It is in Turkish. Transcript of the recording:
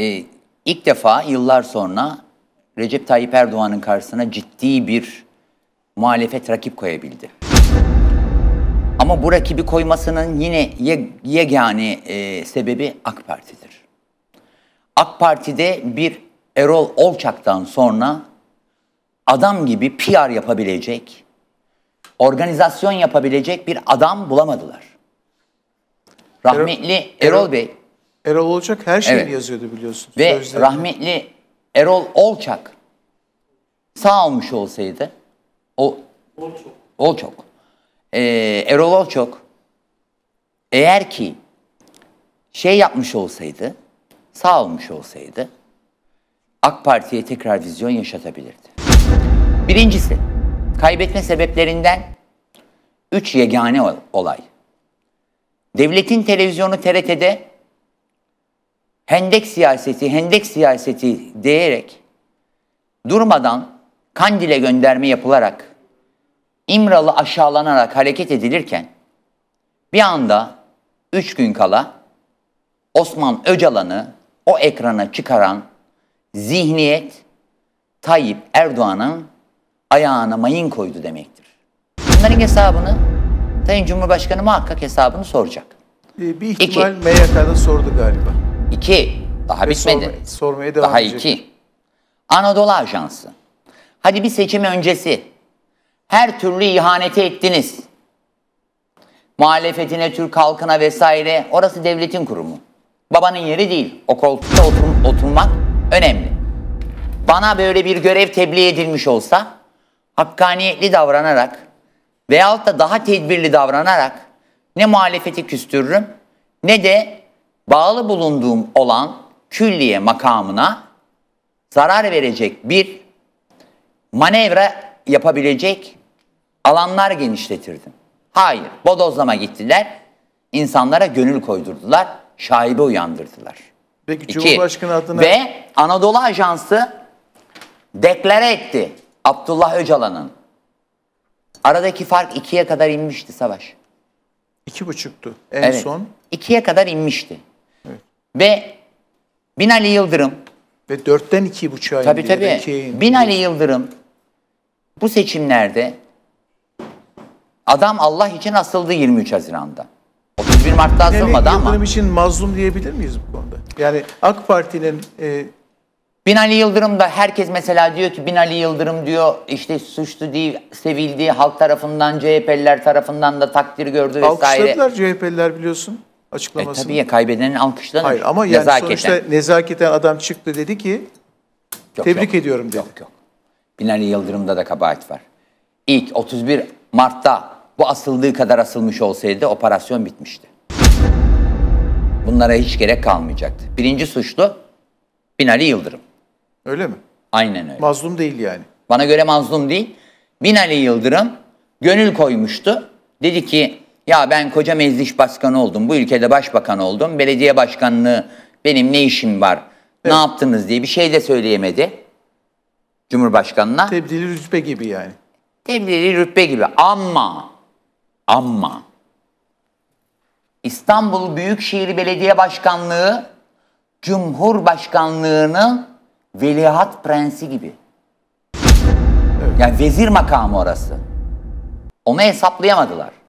e, ilk defa yıllar sonra Recep Tayyip Erdoğan'ın karşısına ciddi bir muhalefet rakip koyabildi. Ama bu rakibi koymasının yine ye, yegane e, sebebi AK Parti'dir. AK Parti'de bir Erol Olçak'tan sonra adam gibi PR yapabilecek, organizasyon yapabilecek bir adam bulamadılar. Rahmetli Erol, Erol Bey Erol Olacak her şeyini Evet. yazıyordu biliyorsun. Ve sözlerini. rahmetli Erol Olçak sağ olmuş olsaydı o Olçok. Ee, Erol Olçok eğer ki şey yapmış olsaydı, sağ olmuş olsaydı AK Parti'ye tekrar vizyon yaşatabilirdi. Birincisi, kaybetme sebeplerinden üç yegane olay. Devletin televizyonu TRT'de hendek siyaseti, hendek siyaseti diyerek durmadan Kandil'e gönderme yapılarak İmralı aşağılanarak hareket edilirken bir anda üç gün kala Osman Öcalan'ı o ekrana çıkaran zihniyet Tayyip Erdoğan'ın ayağına mayın koydu demektir. Bunların hesabını Sayın Cumhurbaşkanı muhakkak hesabını soracak. Ee, bir ihtimal MYK'da sordu galiba. İki. Daha Ve bitmedi. Sorma, sormaya devam Daha edecek. iki. Anadolu Ajansı. Hadi bir seçim öncesi. Her türlü ihaneti ettiniz. Muhalefetine, Türk halkına vesaire. Orası devletin kurumu. Babanın yeri değil. O koltukta otur, oturmak önemli. Bana böyle bir görev tebliğ edilmiş olsa hakkaniyetli davranarak veyahut da daha tedbirli davranarak ne muhalefeti küstürürüm ne de bağlı bulunduğum olan külliye makamına zarar verecek bir manevra yapabilecek alanlar genişletirdim. Hayır, bodozlama gittiler. İnsanlara gönül koydurdular, şaibe uyandırdılar. Peki İki, adına... Ve Anadolu Ajansı deklare etti Abdullah Öcalan'ın. Aradaki fark ikiye kadar inmişti savaş. İki buçuktu en evet, son. İkiye kadar inmişti. Ve Binali Yıldırım. Ve 4'ten 2,5'a tabii, indi. Tabii tabii. Binali Yıldırım bu seçimlerde adam Allah için asıldı 23 Haziran'da. 31 Mart'ta asılmadı ama. Yıldırım için mazlum diyebilir miyiz bu konuda? Yani AK Parti'nin e, Binali Yıldırım da herkes mesela diyor ki Binali Yıldırım diyor işte suçlu değil, sevildi halk tarafından, CHP'liler tarafından da takdir gördü vesaire. Alkışladılar CHP'liler biliyorsun açıklamasını. E, tabii ya kaybedenin alkışlanır. Hayır ama yani nezaketen. sonuçta nezaketen adam çıktı dedi ki yok, tebrik yok, ediyorum dedi. Yok yok. Binali Yıldırım'da da kabahat var. İlk 31 Mart'ta bu asıldığı kadar asılmış olsaydı operasyon bitmişti. Bunlara hiç gerek kalmayacaktı. Birinci suçlu Binali Yıldırım. Öyle mi? Aynen öyle. Mazlum değil yani. Bana göre mazlum değil. Binali Yıldırım gönül koymuştu. Dedi ki ya ben koca meclis başkanı oldum, bu ülkede başbakan oldum, belediye başkanlığı benim ne işim var, evet. ne yaptınız diye bir şey de söyleyemedi Cumhurbaşkanı'na. Tebdili rütbe gibi yani. Tebdili rütbe gibi ama, ama İstanbul Büyükşehir Belediye Başkanlığı Cumhurbaşkanlığını veliaht prensi gibi. Evet. Yani vezir makamı orası. Onu hesaplayamadılar.